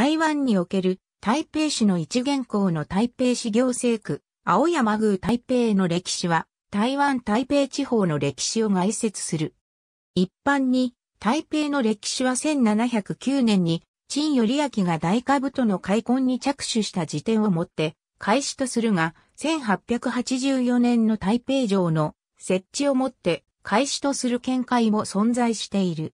台湾における台北市の一元校の台北市行政区、青山宮台北の歴史は、台湾台北地方の歴史を概説する。一般に、台北の歴史は1709年に、陳頼明が大株との開墾に着手した時点をもって、開始とするが、1884年の台北城の設置をもって開始とする見解も存在している。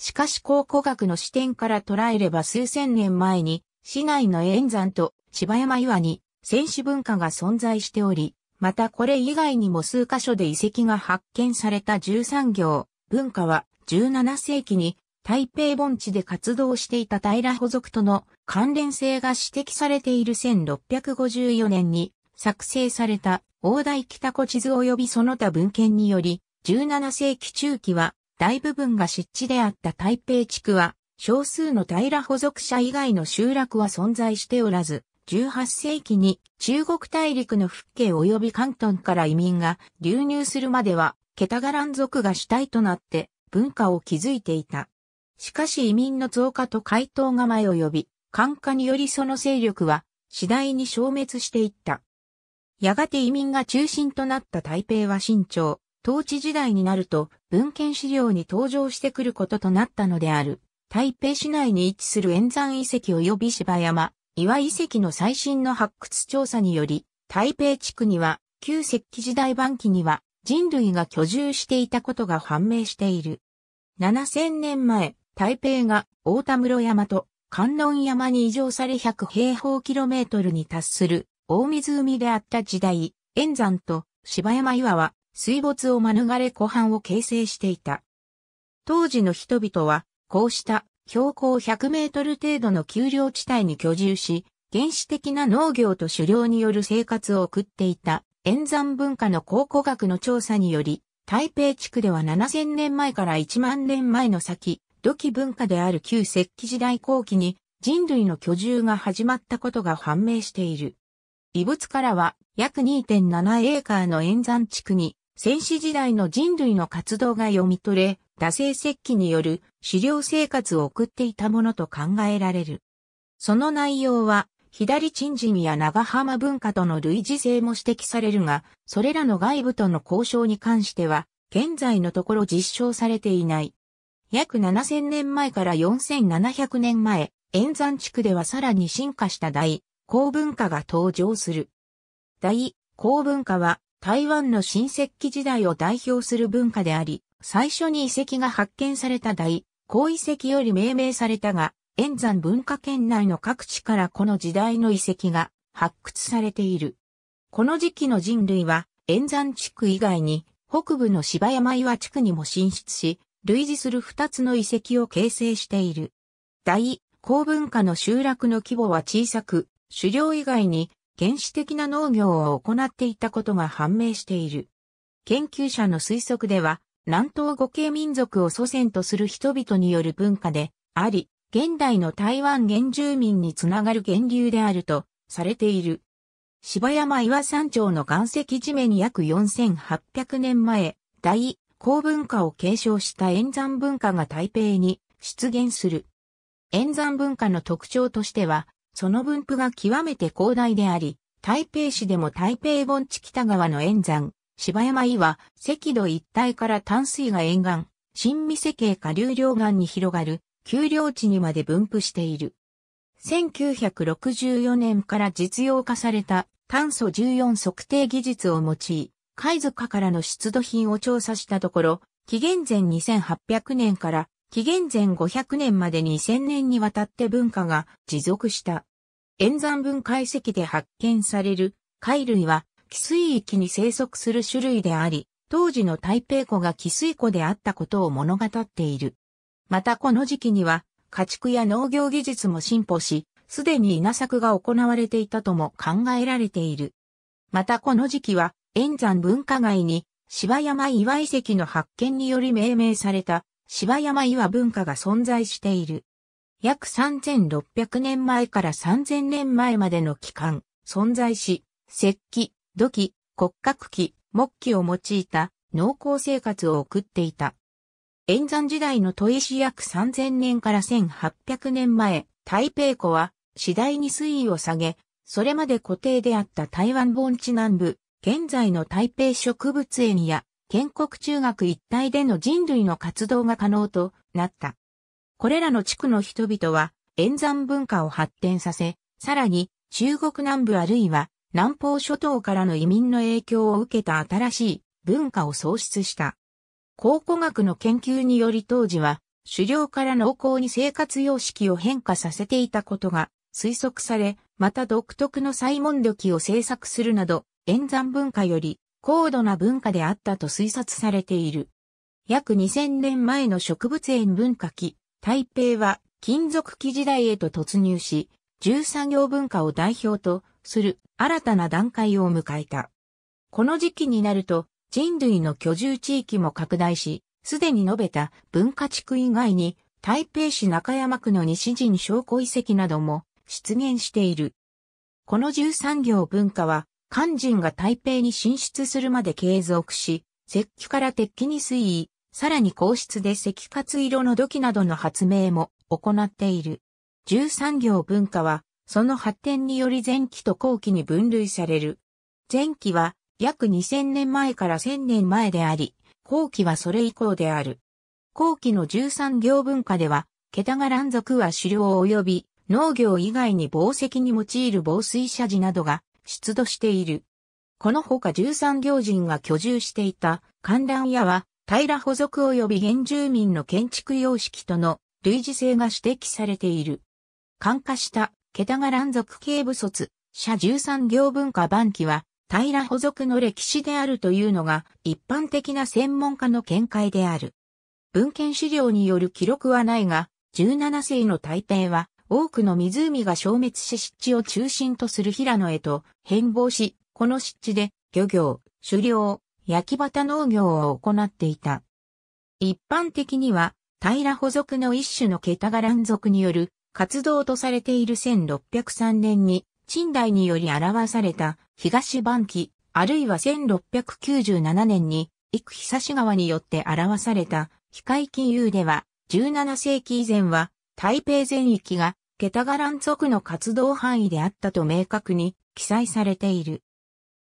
しかし考古学の視点から捉えれば数千年前に、市内の円山と芝山岩に戦士文化が存在しており、またこれ以外にも数箇所で遺跡が発見された13行、文化は17世紀に台北盆地で活動していた平保族との関連性が指摘されている1654年に作成された大台北古地図及びその他文献により、17世紀中期は大部分が湿地であった台北地区は、少数の平保属者以外の集落は存在しておらず、18世紀に中国大陸の復建及び関東から移民が流入するまでは、ケタガラン族が主体となって文化を築いていた。しかし移民の増加と回答が前を呼び、感化によりその勢力は次第に消滅していった。やがて移民が中心となった台北は新朝、統治時代になると文献資料に登場してくることとなったのである。台北市内に位置する円山遺跡及び芝山、岩遺跡の最新の発掘調査により、台北地区には旧石器時代晩期には人類が居住していたことが判明している。7000年前、台北が大田室山と観音山に移乗され100平方キロメートルに達する大湖であった時代、円山と芝山岩は水没を免れ湖畔を形成していた。当時の人々は、こうした標高100メートル程度の丘陵地帯に居住し、原始的な農業と狩猟による生活を送っていた塩山文化の考古学の調査により、台北地区では7000年前から1万年前の先、土器文化である旧石器時代後期に人類の居住が始まったことが判明している。遺物からは約2.7エーカーの塩山地区に戦死時代の人類の活動が読み取れ、打性石器による狩猟生活を送っていたものと考えられる。その内容は、左鎮神や長浜文化との類似性も指摘されるが、それらの外部との交渉に関しては、現在のところ実証されていない。約7000年前から4700年前、沿山地区ではさらに進化した大、高文化が登場する。大、高文化は、台湾の新石器時代を代表する文化であり、最初に遺跡が発見された大、高遺跡より命名されたが、円山文化圏内の各地からこの時代の遺跡が発掘されている。この時期の人類は、円山地区以外に、北部の芝山岩地区にも進出し、類似する二つの遺跡を形成している。大、高文化の集落の規模は小さく、狩猟以外に原始的な農業を行っていたことが判明している。研究者の推測では、南東語系民族を祖先とする人々による文化であり、現代の台湾原住民につながる源流であるとされている。芝山岩山町の岩石地面に約4800年前、大、高文化を継承した円山文化が台北に出現する。円山文化の特徴としては、その分布が極めて広大であり、台北市でも台北盆地北側の沿山、芝山岩、赤土一帯から淡水が沿岸、新見世系下流両岸に広がる、丘陵地にまで分布している。1964年から実用化された炭素14測定技術を用い、貝塚からの出土品を調査したところ、紀元前2800年から紀元前500年まで2000年にわたって文化が持続した。塩山分解石で発見される貝類は、寄水域に生息する種類であり、当時の台北湖が寄水湖であったことを物語っている。またこの時期には、家畜や農業技術も進歩し、すでに稲作が行われていたとも考えられている。またこの時期は、塩山文化街に、芝山岩遺跡の発見により命名された芝山岩文化が存在している。約3600年前から3000年前までの期間、存在し、石器、土器、骨格器、木器を用いた農耕生活を送っていた。円山時代の砥石約3000年から1800年前、台北湖は次第に水位を下げ、それまで固定であった台湾盆地南部、現在の台北植物園や建国中学一帯での人類の活動が可能となった。これらの地区の人々は、演山文化を発展させ、さらに、中国南部あるいは、南方諸島からの移民の影響を受けた新しい文化を創出した。考古学の研究により当時は、狩猟から農耕に生活様式を変化させていたことが推測され、また独特のサイモン土器を制作するなど、演山文化より高度な文化であったと推察されている。約2000年前の植物園文化期、台北は金属期時代へと突入し、重産業文化を代表とする新たな段階を迎えた。この時期になると人類の居住地域も拡大し、すでに述べた文化地区以外に台北市中山区の西陣商工遺跡なども出現している。この13行文化は漢人が台北に進出するまで継続し、石器から鉄器に推移、さらに皇室で石活色の土器などの発明も行っている。十三行文化は、その発展により前期と後期に分類される。前期は約2000年前から1000年前であり、後期はそれ以降である。後期の十三行文化では、桁が乱族は狩猟及び農業以外に宝石に用いる防水車事などが出土している。このほか13行人が居住していた観覧屋は、平補足及び原住民の建築様式との類似性が指摘されている。感化した、桁が乱族系部卒、社13行文化晩期は、平補足の歴史であるというのが一般的な専門家の見解である。文献資料による記録はないが、17世の大北は、多くの湖が消滅し湿地を中心とする平野へと変貌し、この湿地で漁業、狩猟、焼き畑農業を行っていた。一般的には、平補属の一種の桁が乱ラ属による活動とされている1603年に、近代により表された東番期、あるいは1697年に、幾久し川によって表された非海金融では、17世紀以前は、台北全域がケタガラン族の活動範囲であったと明確に記載されている。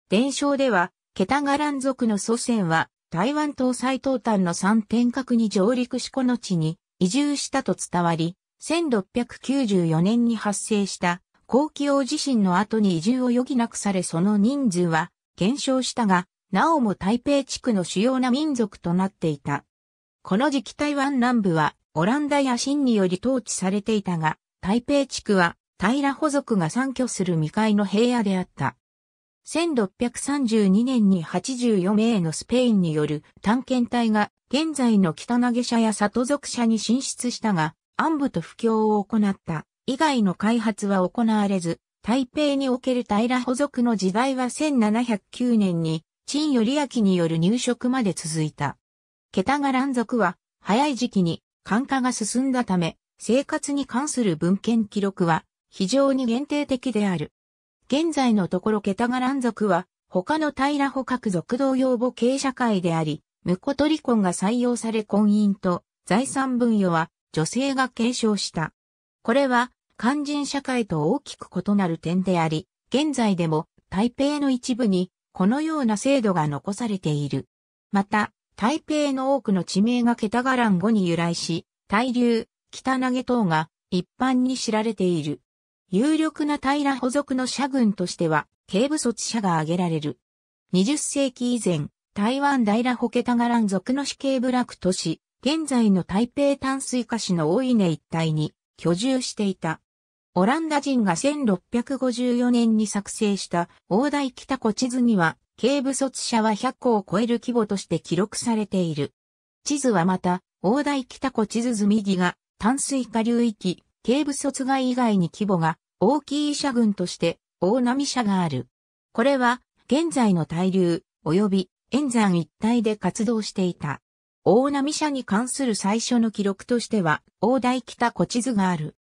伝承では、ケタガラン族の祖先は、台湾東西東端の三天閣に上陸しこの地に移住したと伝わり、1694年に発生した高気王地震の後に移住を余儀なくされその人数は減少したが、なおも台北地区の主要な民族となっていた。この時期台湾南部はオランダや清により統治されていたが、台北地区は、平保族が参居する未開の平野であった。1632年に84名のスペインによる探検隊が現在の北投げ社や里属社に進出したが、暗部と布教を行った以外の開発は行われず、台北における平保族の時代は1709年に陳頼明による入植まで続いた。桁が乱続族は早い時期に寒化が進んだため、生活に関する文献記録は非常に限定的である。現在のところケタガラン族は他の平捕獲族同様母系社会であり、ムコトリコンが採用され婚姻と財産分与は女性が継承した。これは肝心社会と大きく異なる点であり、現在でも台北の一部にこのような制度が残されている。また、台北の多くの地名がケタガラン語に由来し、大流、北投げ等が一般に知られている。有力な平補属の社軍としては、警部卒者が挙げられる。20世紀以前、台湾平ホケタガラン属の死刑部落都市、現在の台北淡水化市の大稲一帯に居住していた。オランダ人が1654年に作成した大台北湖地図には、警部卒者は100個を超える規模として記録されている。地図はまた、大台北湖地図図右が淡水下流域、軽部卒外以外に規模が大きい社群として大波社がある。これは現在の大流及び沿山一帯で活動していた。大波社に関する最初の記録としては大台北古地図がある。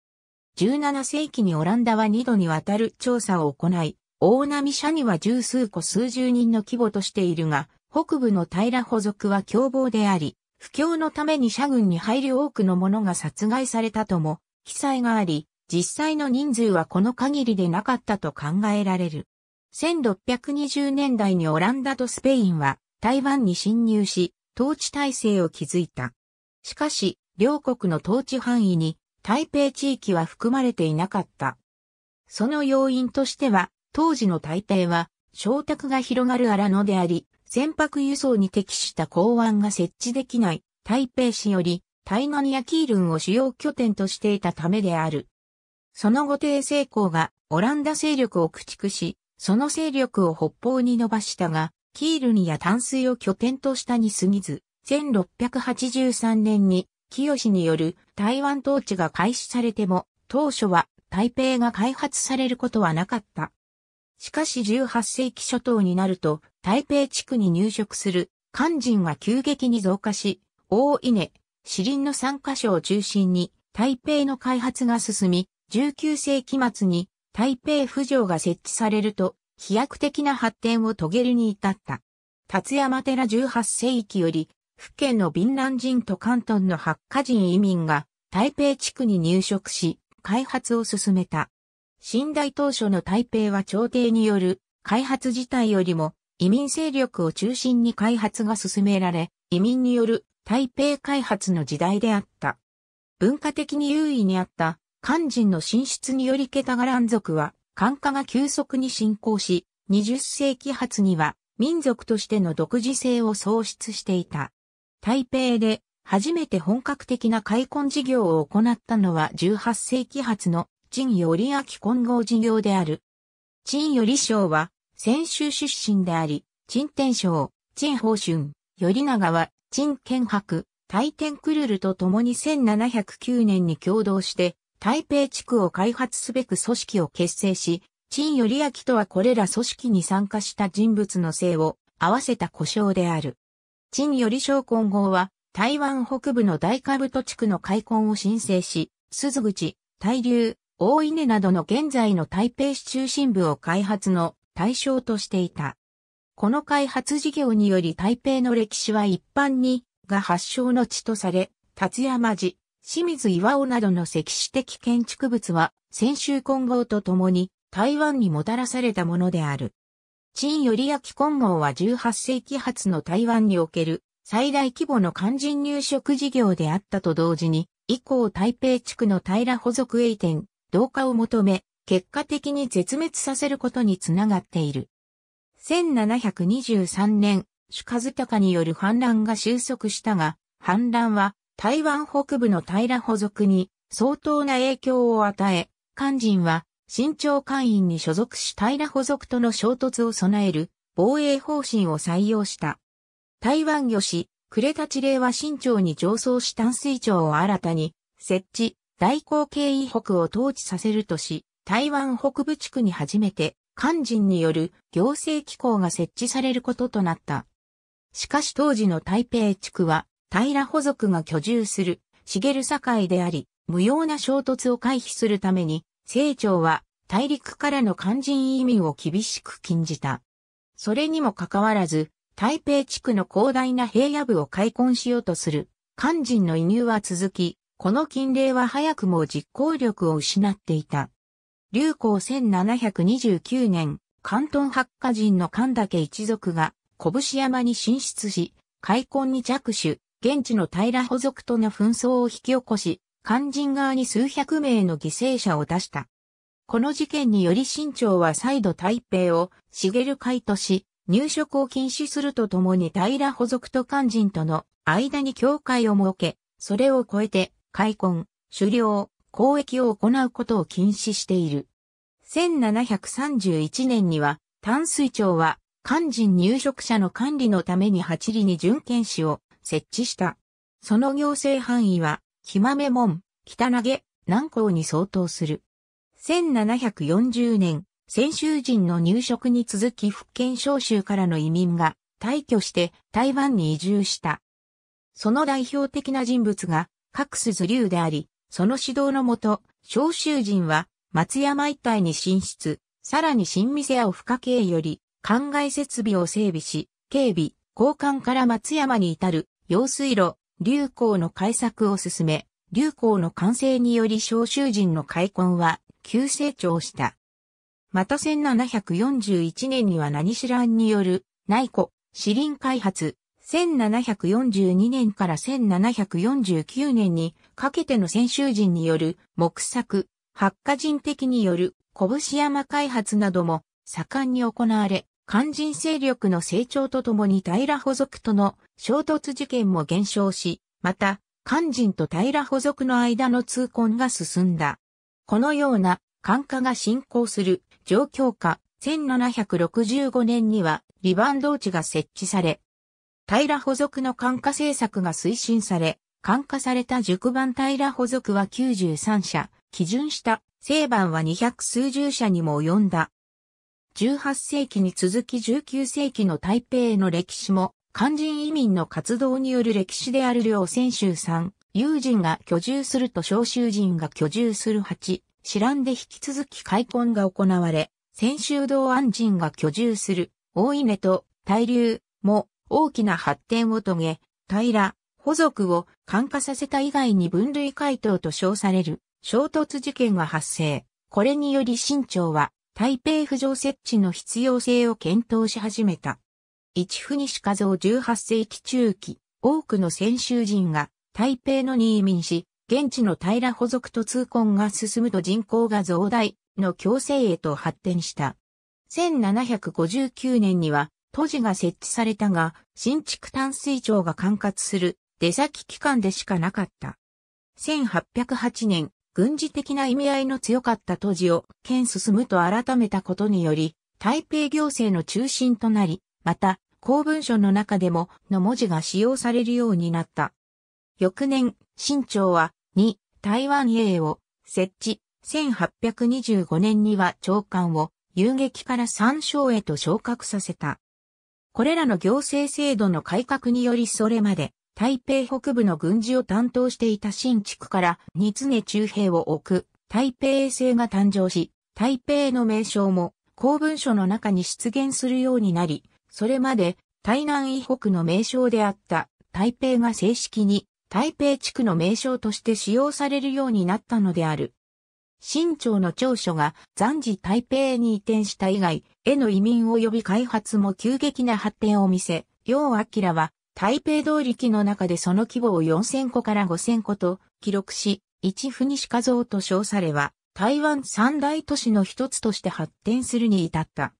17世紀にオランダは2度にわたる調査を行い、大波社には十数個数十人の規模としているが、北部の平補足は凶暴であり、不況のために社軍に入り多くの者が殺害されたとも、記載があり、実際の人数はこの限りでなかったと考えられる。1620年代にオランダとスペインは台湾に侵入し、統治体制を築いた。しかし、両国の統治範囲に台北地域は含まれていなかった。その要因としては、当時の台北は、小宅が広がる荒野であり、船舶輸送に適した港湾が設置できない台北市よりタイガニアキールンを主要拠点としていたためである。その後帝成功がオランダ勢力を駆逐し、その勢力を北方に伸ばしたが、キールンや淡水を拠点としたに過ぎず、1683年に清による台湾統治が開始されても、当初は台北が開発されることはなかった。しかし18世紀初頭になると、台北地区に入植する漢人は急激に増加し、大稲、四林の3カ所を中心に台北の開発が進み、19世紀末に台北府城が設置されると、飛躍的な発展を遂げるに至った。達山寺18世紀より、福建のビ南人と関東の八家人移民が台北地区に入植し、開発を進めた。新大当初の台北は朝廷による開発自体よりも移民勢力を中心に開発が進められ、移民による台北開発の時代であった。文化的に優位にあった漢人の進出によりケタガラン族は漢化が急速に進行し、20世紀初には民族としての独自性を創出していた。台北で初めて本格的な開墾事業を行ったのは18世紀初の陳より明混合事業である。陳より省は、泉州出身であり、陳天省、陳宝春、頼長は、陳建白、大天クルルと共に1709年に共同して、台北地区を開発すべく組織を結成し、陳頼明とはこれら組織に参加した人物の姓を合わせた故障である。陳頼省混合は、台湾北部の大下都地区の開墾を申請し、鈴口、大流、大稲などの現在の台北市中心部を開発の対象としていた。この開発事業により台北の歴史は一般にが発祥の地とされ、達山寺、清水岩尾などの歴史的建築物は先週混合とともに台湾にもたらされたものである。陳頼き混合は18世紀発の台湾における最大規模の肝心入植事業であったと同時に、以降台北地区の平補足営店、同化を求め、結果的に絶滅させることにつながっている。1723年、主和隆による反乱が収束したが、反乱は台湾北部の平補足に相当な影響を与え、肝心は新朝官員に所属し平補足との衝突を備える防衛方針を採用した。台湾魚市、呉立令は新朝に上層し淡水町を新たに設置、大口径以北を統治させるとし、台湾北部地区に初めて、肝心による行政機構が設置されることとなった。しかし当時の台北地区は、平保族が居住する、茂る境であり、無用な衝突を回避するために、清長は大陸からの肝心移民を厳しく禁じた。それにもかかわらず、台北地区の広大な平野部を開墾しようとする、肝心の移入は続き、この禁令は早くも実行力を失っていた。流行1729年、関東八家人の神岳一族が、拳山に進出し、開墾に着手、現地の平保族との紛争を引き起こし、肝心側に数百名の犠牲者を出した。この事件により清朝は再度台北を茂る会とし、入植を禁止するとともに平保族と肝心との間に境界を設け、それを超えて開墾、狩猟、交易を行うことを禁止している。1731年には、淡水町は、肝心入植者の管理のために八里に準検視を設置した。その行政範囲は、木豆門、北投げ、南港に相当する。1740年、先州人の入植に続き福建省州からの移民が退去して台湾に移住した。その代表的な人物が各鈴竜であり、その指導のもと、召集人は松山一帯に進出、さらに新店屋を深経より、灌漑設備を整備し、警備、交換から松山に至る、用水路、流行の改作を進め、流行の完成により召集人の開墾は急成長した。また1741年には何知らんによる内湖、市林開発、1742年から1749年にかけての先修人による木作、発火人的による拳山開発なども盛んに行われ、肝心勢力の成長とともに平補属との衝突事件も減少し、また、肝心と平補属の間の痛恨が進んだ。このような感化が進行する状況下、1765年にはリバンド地が設置され、平補足の管化政策が推進され、管化された熟版平補足は93社、基準した正版は200数十社にも及んだ。18世紀に続き19世紀の台北への歴史も、肝心移民の活動による歴史である両泉州3。友人が居住すると召集人が居住する8、知らんで引き続き開墾が行われ、泉州道安人が居住する、大稲と大流も大きな発展を遂げ、平、補足を感化させた以外に分類回答と称される衝突事件が発生。これにより新潮は台北府上設置の必要性を検討し始めた。一府西和夫18世紀中期、多くの先州人が台北のに移民し、現地の平補足と通婚が進むと人口が増大の共生へと発展した。1759年には都市が設置されたが、新築淡水町が管轄する出先機関でしかなかった。1808年、軍事的な意味合いの強かった都市を県進むと改めたことにより、台北行政の中心となり、また、公文書の中でもの文字が使用されるようになった。翌年、新庁は2、台湾英を設置、1825年には長官を遊撃から三照へと昇格させた。これらの行政制度の改革によりそれまで台北北部の軍事を担当していた新地区から日常中兵を置く台北衛星が誕生し、台北の名称も公文書の中に出現するようになり、それまで台南以北の名称であった台北が正式に台北地区の名称として使用されるようになったのである。新朝の長所が暫時台北に移転した以外、への移民及び開発も急激な発展を見せ、楊明は台北り力の中でその規模を4000個から5000個と記録し、一府西化造と称されは、台湾三大都市の一つとして発展するに至った。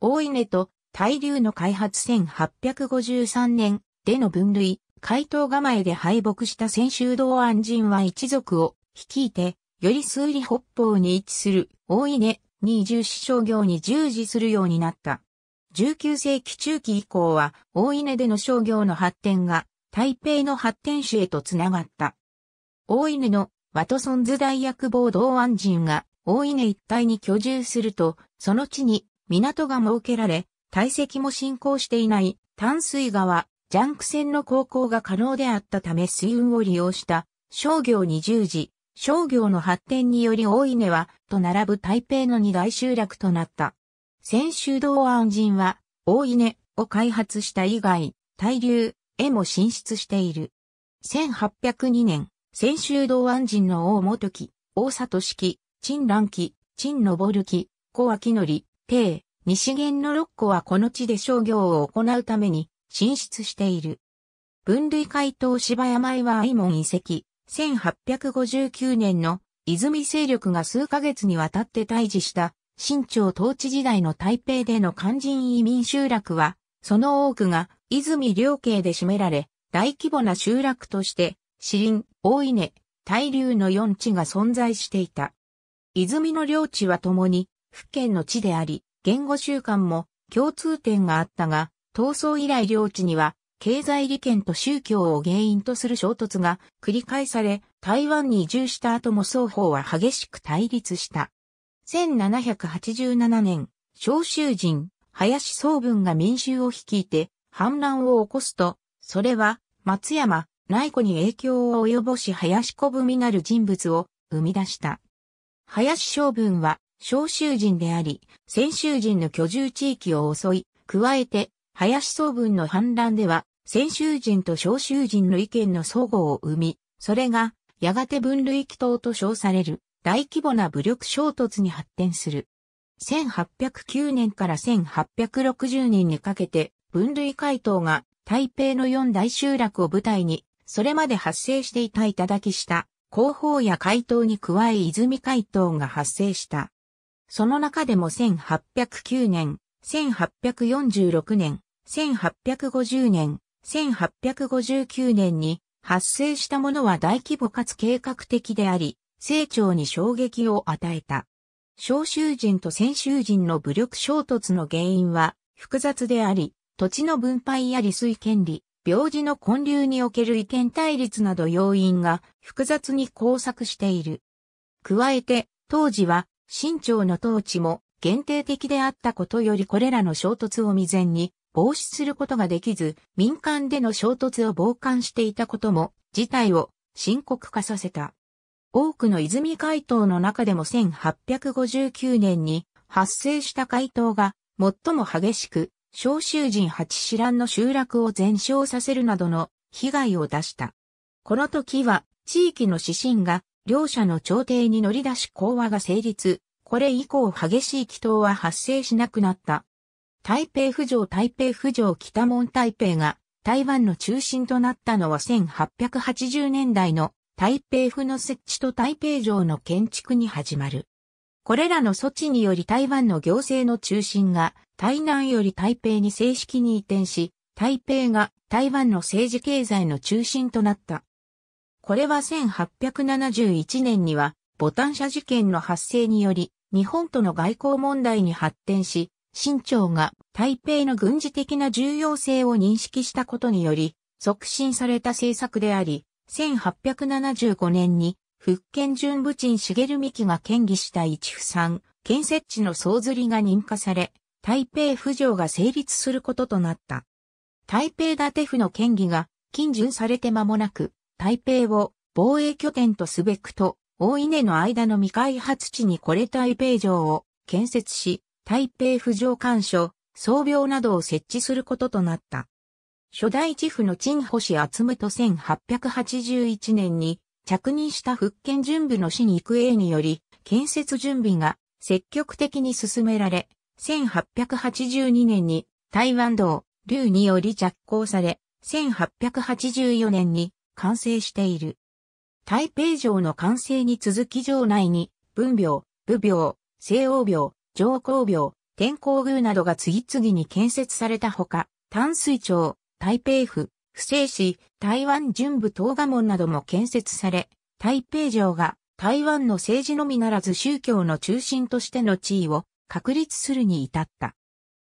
大稲と大流の開発1853年での分類、回答構えで敗北した先州道安人は一族を率いて、より数理北方に位置する大稲に移住し商業に従事するようになった。19世紀中期以降は、大稲での商業の発展が、台北の発展史へとつながった。大稲のワトソンズ大役坊同安人が、大稲一帯に居住すると、その地に港が設けられ、堆積も進行していない淡水川、ジャンク船の航行が可能であったため水運を利用した商業に従事、商業の発展により大稲は、と並ぶ台北の二大集落となった。泉州道安人は、大稲を開発した以外、大流へも進出している。1802年、泉州道安人の大元木、大里式、陳蘭木、陳昇木、小秋則、帝、西元の六個はこの地で商業を行うために進出している。分類回答芝山岩愛門遺跡、1859年の泉勢力が数ヶ月にわたって退治した新朝統治時代の台北での肝心移民集落は、その多くが泉両系で占められ、大規模な集落として、死林、大稲、大流の四地が存在していた。泉の領地は共に、府県の地であり、言語習慣も共通点があったが、闘争以来領地には経済利権と宗教を原因とする衝突が繰り返され、台湾に移住した後も双方は激しく対立した。1787年、召集人、林総文が民衆を率いて反乱を起こすと、それは松山、内子に影響を及ぼし林小文になる人物を生み出した。林将文は召集人であり、先州人の居住地域を襲い、加えて林総文の反乱では、先州人と小州人の意見の相互を生み、それが、やがて分類祈祷と称される、大規模な武力衝突に発展する。1809年から1860年にかけて、分類回答が、台北の四大集落を舞台に、それまで発生していた頂きした、広報や回答に加え泉回答が発生した。その中でも1809年、1846年、1850年、1859年に発生したものは大規模かつ計画的であり、成長に衝撃を与えた。召集人と先州人の武力衝突の原因は複雑であり、土地の分配や利水権利、病児の混流における意見対立など要因が複雑に交錯している。加えて、当時は、清朝の統治も限定的であったことよりこれらの衝突を未然に防止することができず、民間での衝突を傍観していたことも、事態を深刻化させた。多くの泉海島の中でも1859年に発生した海島が最も激しく、召集人八師蘭の集落を全焼させるなどの被害を出した。この時は地域の指針が両者の朝廷に乗り出し講和が成立、これ以降激しい祈祷は発生しなくなった。台北府城台北府城北門台北が台湾の中心となったのは1880年代の台北府の設置と台北城の建築に始まる。これらの措置により台湾の行政の中心が台南より台北に正式に移転し、台北が台湾の政治経済の中心となった。これは1871年にはボタン社事件の発生により日本との外交問題に発展し、清朝が台北の軍事的な重要性を認識したことにより、促進された政策であり、1875年に福建準部陳茂美紀が建議した一府三建設地の総釣りが認可され、台北府城が成立することとなった。台北立達府の県議が禁準されて間もなく、台北を防衛拠点とすべくと、大稲の間の未開発地にこれ台北城を建設し、台北府上官所、総病などを設置することとなった。初代地府の陳保星厚むと1881年に着任した復権準備の市に育英により、建設準備が積極的に進められ、1882年に台湾道、竜により着工され、1884年に完成している。台北城の完成に続き城内に、文病、武病、西欧病、上皇廟、天皇宮などが次々に建設されたほか、淡水町、台北府、不正市、台湾巡部東賀門なども建設され、台北城が台湾の政治のみならず宗教の中心としての地位を確立するに至った。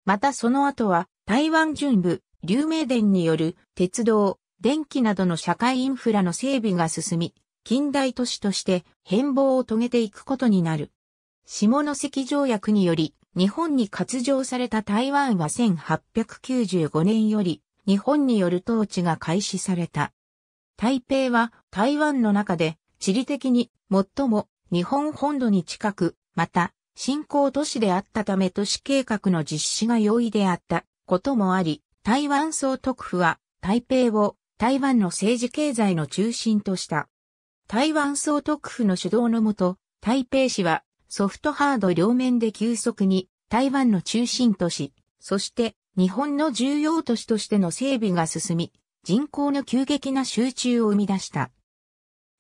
またその後は台湾巡部、流明殿による鉄道、電気などの社会インフラの整備が進み、近代都市として変貌を遂げていくことになる。下関条約により、日本に割譲された台湾は1895年より、日本による統治が開始された。台北は台湾の中で地理的に最も日本本土に近く、また新興都市であったため都市計画の実施が容易であったこともあり、台湾総督府は台北を台湾の政治経済の中心とした。台湾総督府の主導のもと、台北市はソフトハード両面で急速に台湾の中心都市、そして日本の重要都市としての整備が進み、人口の急激な集中を生み出した。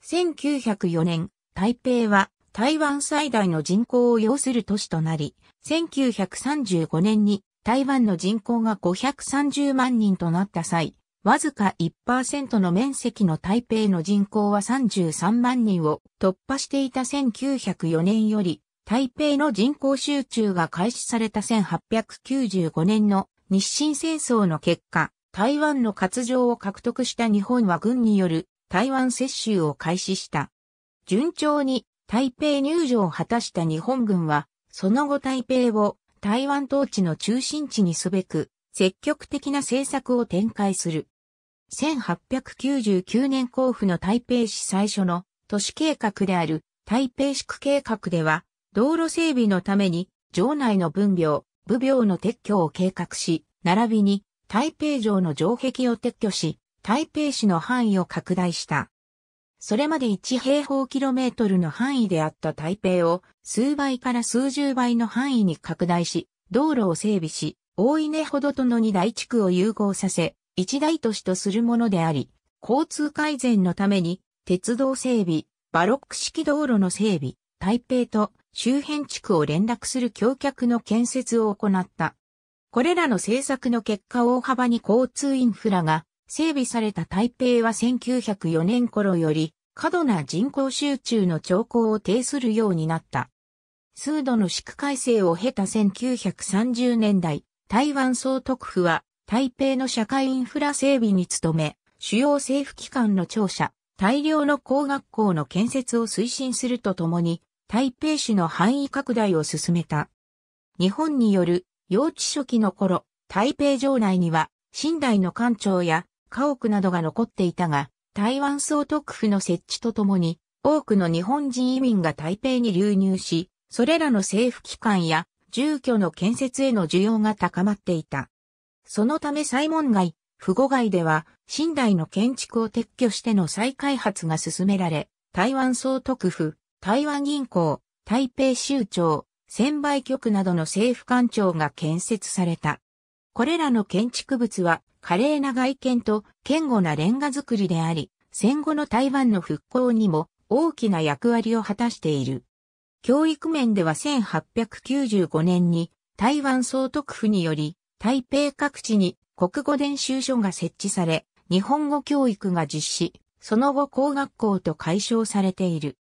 1904年、台北は台湾最大の人口を要する都市となり、1935年に台湾の人口が530万人となった際、わずか1%の面積の台北の人口は33万人を突破していた1904年より、台北の人口集中が開始された1895年の日清戦争の結果、台湾の割譲を獲得した日本は軍による台湾接収を開始した。順調に台北入場を果たした日本軍は、その後台北を台湾統治の中心地にすべく、積極的な政策を展開する。1899年交付の台北市最初の都市計画である台北市区計画では道路整備のために城内の分業、部業の撤去を計画し、並びに台北城の城壁を撤去し、台北市の範囲を拡大した。それまで1平方キロメートルの範囲であった台北を数倍から数十倍の範囲に拡大し、道路を整備し、大稲ほどとの二大地区を融合させ、一大都市とするものであり、交通改善のために、鉄道整備、バロック式道路の整備、台北と周辺地区を連絡する橋脚の建設を行った。これらの政策の結果大幅に交通インフラが整備された台北は1904年頃より過度な人口集中の兆候を呈するようになった。数度の市区改正を経た1930年代、台湾総督府は台北の社会インフラ整備に努め、主要政府機関の庁舎、大量の工学校の建設を推進するとともに、台北市の範囲拡大を進めた。日本による幼稚初期の頃、台北城内には、新代の官庁や家屋などが残っていたが、台湾総督府の設置とともに、多くの日本人移民が台北に流入し、それらの政府機関や住居の建設への需要が高まっていた。そのため西門街、富護街では、新台の建築を撤去しての再開発が進められ、台湾総督府、台湾銀行、台北州庁、専売局などの政府官庁が建設された。これらの建築物は、華麗な外見と堅固なレンガ造りであり、戦後の台湾の復興にも大きな役割を果たしている。教育面では1895年に台湾総督府により台北各地に国語練習所が設置され、日本語教育が実施、その後工学校と解消されている。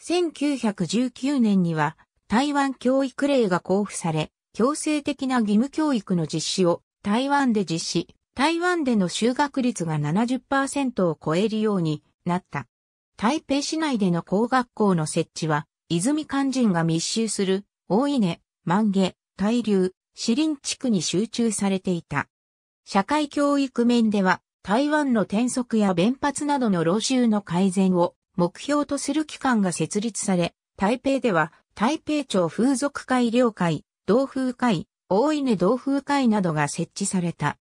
1919年には台湾教育令が交付され、強制的な義務教育の実施を台湾で実施、台湾での就学率が70%を超えるようになった。台北市内での工学校の設置は、泉肝人が密集する、大稲、万下、大流、市林地区に集中されていた。社会教育面では、台湾の転職や弁発などの老衆の改善を目標とする機関が設立され、台北では、台北町風俗会領会、同風会、大稲同風会などが設置された。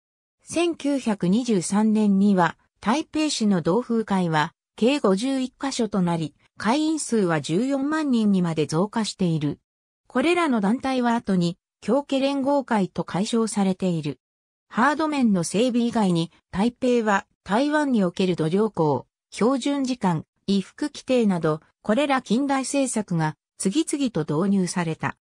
1923年には、台北市の同風会は、計51カ所となり、会員数は14万人にまで増加している。これらの団体は後に強化連合会と解消されている。ハード面の整備以外に、台北は台湾における土壌港、標準時間、衣服規定など、これら近代政策が次々と導入された。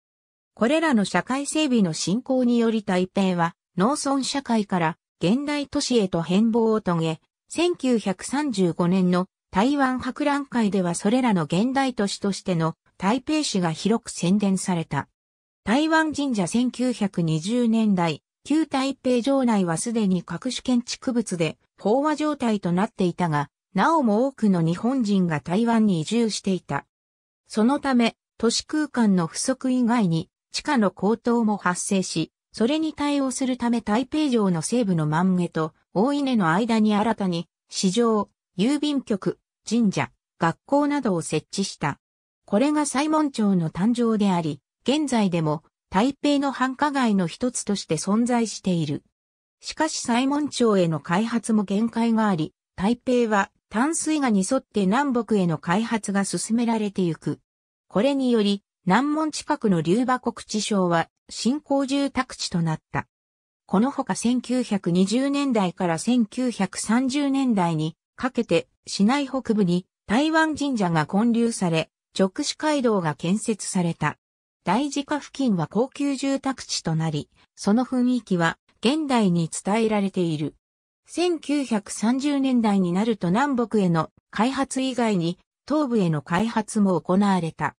これらの社会整備の進行により台北は農村社会から現代都市へと変貌を遂げ、1935年の台湾博覧会ではそれらの現代都市としての台北市が広く宣伝された。台湾神社1920年代、旧台北城内はすでに各種建築物で飽和状態となっていたが、なおも多くの日本人が台湾に移住していた。そのため、都市空間の不足以外に地下の高騰も発生し、それに対応するため台北城の西部の万下と大稲の間に新たに市場、郵便局、神社、学校などを設置した。これが西門町の誕生であり、現在でも台北の繁華街の一つとして存在している。しかし西門町への開発も限界があり、台北は淡水河に沿って南北への開発が進められてゆく。これにより、南門近くの龍馬国地省は新興住宅地となった。このほか1920年代から1930年代にかけて市内北部に台湾神社が建立され、直視街道が建設された。大自家付近は高級住宅地となり、その雰囲気は現代に伝えられている。1930年代になると南北への開発以外に東部への開発も行われた。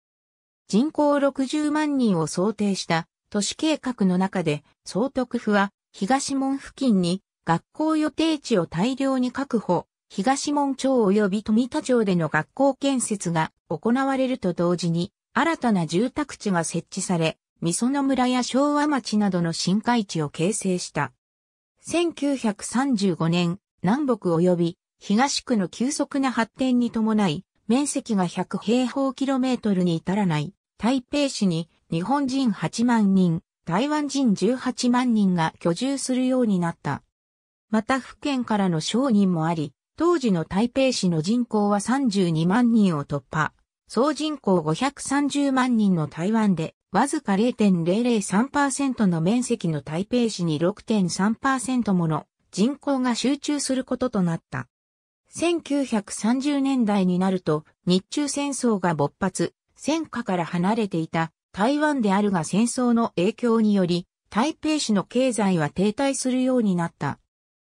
人口60万人を想定した都市計画の中で総督府は東門付近に学校予定地を大量に確保、東門町及び富田町での学校建設が行われると同時に新たな住宅地が設置され、美園村や昭和町などの深海地を形成した。1935年、南北及び東区の急速な発展に伴い、面積が100平方キロメートルに至らない台北市に日本人8万人、台湾人18万人が居住するようになった。また府県からの商人もあり、当時の台北市の人口は32万人を突破。総人口530万人の台湾で、わずか0.003%の面積の台北市に6.3%もの人口が集中することとなった。1930年代になると日中戦争が勃発、戦火から離れていた台湾であるが戦争の影響により台北市の経済は停滞するようになった。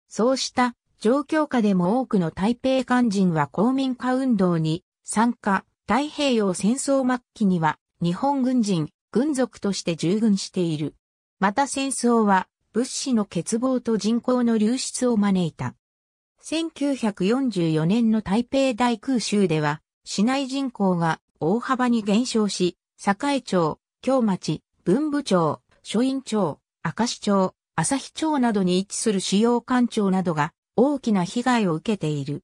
そうした状況下でも多くの台北官人は公民化運動に参加、太平洋戦争末期には日本軍人、軍属として従軍している。また戦争は物資の欠乏と人口の流出を招いた。1944年の台北大空襲では市内人口が大幅に減少し、栄町、京町、文部町、書院町、明石町、日町などに位置する主要官庁などが大きな被害を受けている。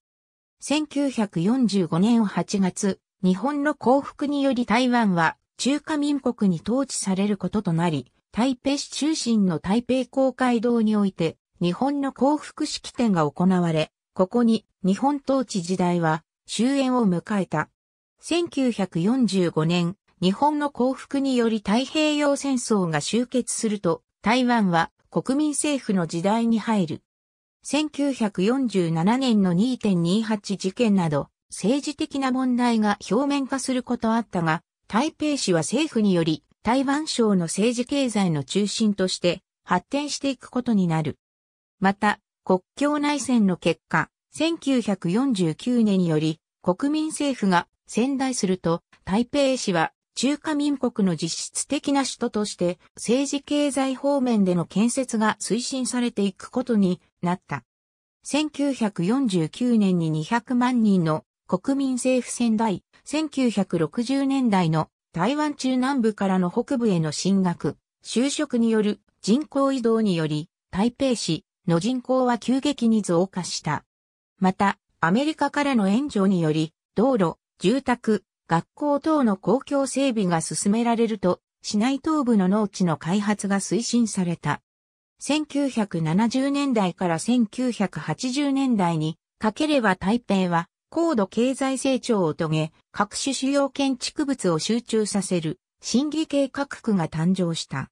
1945年8月、日本の降伏により台湾は中華民国に統治されることとなり、台北市中心の台北公会堂において日本の降伏式典が行われ、ここに日本統治時代は終焉を迎えた。1945年、日本の降伏により太平洋戦争が終結すると、台湾は国民政府の時代に入る。1947年の2.28事件など、政治的な問題が表面化することあったが、台北市は政府により台湾省の政治経済の中心として発展していくことになる。また、国境内戦の結果、1949年により国民政府が仙台すると、台北市は中華民国の実質的な首都として政治経済方面での建設が推進されていくことになった。1949年に200万人の国民政府仙台、1960年代の台湾中南部からの北部への進学、就職による人口移動により、台北市の人口は急激に増加した。また、アメリカからの援助により、道路、住宅、学校等の公共整備が進められると、市内東部の農地の開発が推進された。1970年代から1980年代にかければ台北は高度経済成長を遂げ、各種主要建築物を集中させる、新議計画区が誕生した。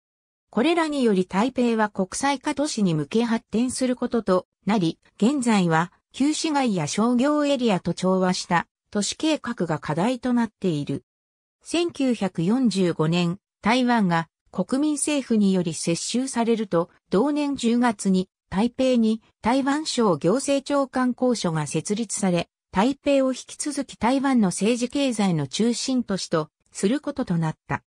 これらにより台北は国際化都市に向け発展することとなり、現在は旧市街や商業エリアと調和した都市計画が課題となっている。1945年、台湾が国民政府により接収されると、同年10月に台北に台湾省行政長官公署が設立され、台北を引き続き台湾の政治経済の中心都市とすることとなった。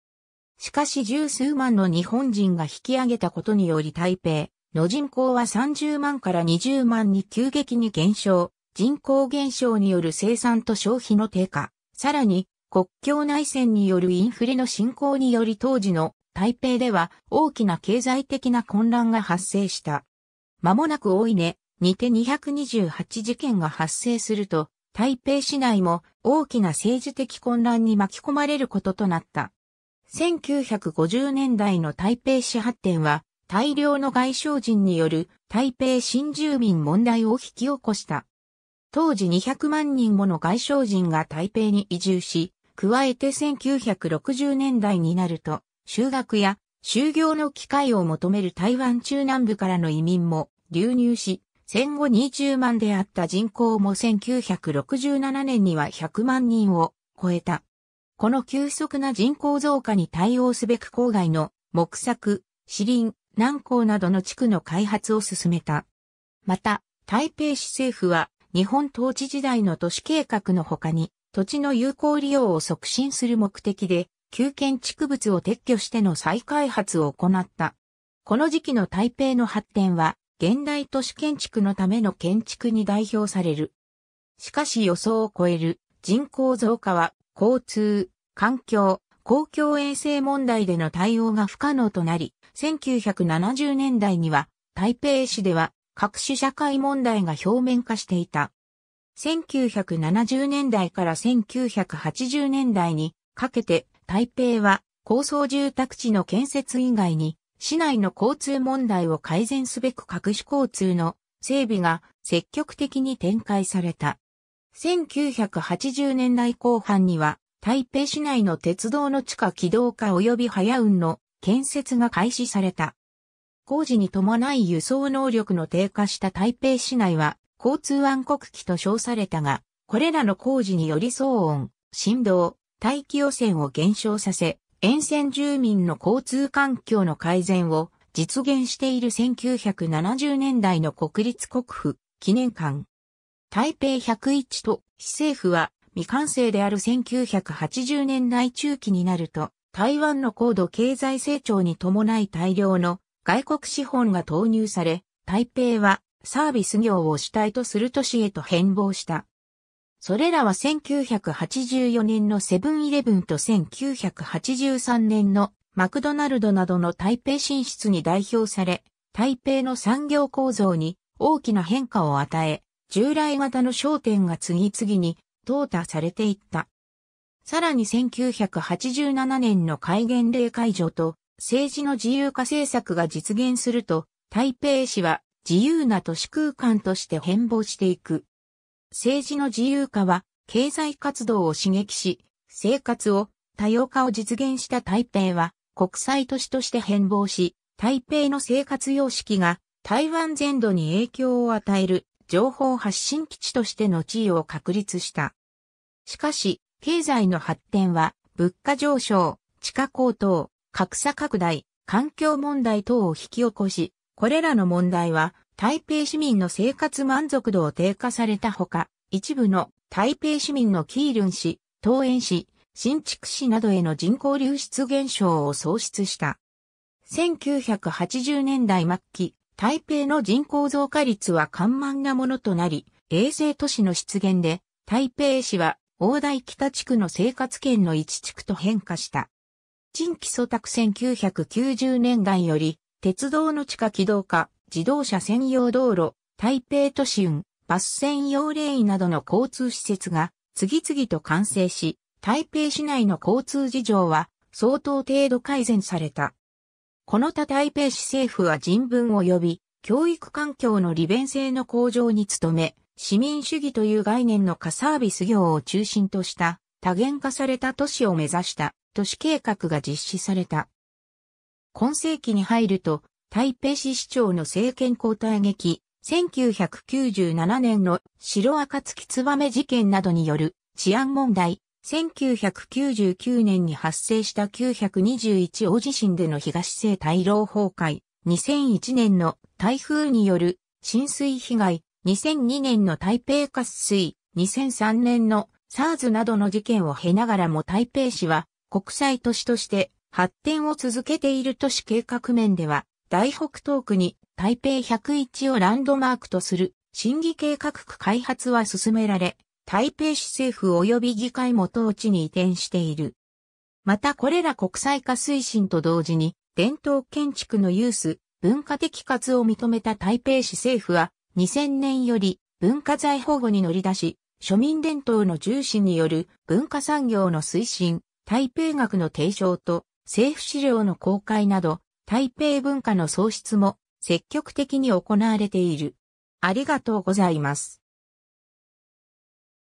しかし十数万の日本人が引き上げたことにより台北の人口は30万から20万に急激に減少、人口減少による生産と消費の低下、さらに国境内戦によるインフレの進行により当時の台北では大きな経済的な混乱が発生した。間もなくいね。にて228事件が発生すると、台北市内も大きな政治的混乱に巻き込まれることとなった。1950年代の台北市発展は、大量の外省人による台北新住民問題を引き起こした。当時200万人もの外省人が台北に移住し、加えて1960年代になると、就学や就業の機会を求める台湾中南部からの移民も流入し、戦後20万であった人口も1967年には100万人を超えた。この急速な人口増加に対応すべく郊外の木作、四林、南港などの地区の開発を進めた。また、台北市政府は日本統治時代の都市計画の他に土地の有効利用を促進する目的で旧建築物を撤去しての再開発を行った。この時期の台北の発展は現代都市建築のための建築に代表される。しかし予想を超える人口増加は交通、環境、公共衛生問題での対応が不可能となり、1970年代には台北市では各種社会問題が表面化していた。1970年代から1980年代にかけて台北は高層住宅地の建設以外に市内の交通問題を改善すべく各種交通の整備が積極的に展開された。1980年代後半には、台北市内の鉄道の地下軌道化及び早運の建設が開始された。工事に伴い輸送能力の低下した台北市内は、交通暗黒期と称されたが、これらの工事により騒音、振動、大気汚染を減少させ、沿線住民の交通環境の改善を実現している1970年代の国立国府記念館。台北101と市政府は未完成である1980年代中期になると台湾の高度経済成長に伴い大量の外国資本が投入され、台北はサービス業を主体とする都市へと変貌した。それらは1984年のセブンイレブンと1983年のマクドナルドなどの台北進出に代表され、台北の産業構造に大きな変化を与え、従来型の商店が次々に淘汰されていった。さらに1987年の戒厳令解除と政治の自由化政策が実現すると、台北市は自由な都市空間として変貌していく。政治の自由化は経済活動を刺激し、生活を多様化を実現した台北は国際都市として変貌し、台北の生活様式が台湾全土に影響を与える情報発信基地としての地位を確立した。しかし、経済の発展は物価上昇、地価高騰、格差拡大、環境問題等を引き起こし、これらの問題は台北市民の生活満足度を低下されたほか、一部の台北市民のキールン市、桃園市、新築市などへの人口流出現象を創出した。1980年代末期、台北の人口増加率は緩慢なものとなり、衛星都市の出現で、台北市は大台北地区の生活圏の一地区と変化した。新規租宅1990年代より、鉄道の地下軌道化、自動車専用道路、台北都市運、バス専用レーンなどの交通施設が次々と完成し、台北市内の交通事情は相当程度改善された。この他台北市政府は人文及び教育環境の利便性の向上に努め、市民主義という概念の化サービス業を中心とした多元化された都市を目指した都市計画が実施された。今世紀に入ると台北市市長の政権交代劇、1997年の白暁燕事件などによる治安問題、1999年に発生した921大地震での東西大老崩壊、2001年の台風による浸水被害、2002年の台北渇水、2003年の SARS などの事件を経ながらも台北市は国際都市として発展を続けている都市計画面では大北東区に台北101をランドマークとする審議計画区開発は進められ、台北市政府及び議会も当地に移転している。またこれら国際化推進と同時に、伝統建築のユース、文化的活を認めた台北市政府は、2000年より文化財保護に乗り出し、庶民伝統の重視による文化産業の推進、台北学の提唱と政府資料の公開など台北文化の創出も積極的に行われている。ありがとうございます。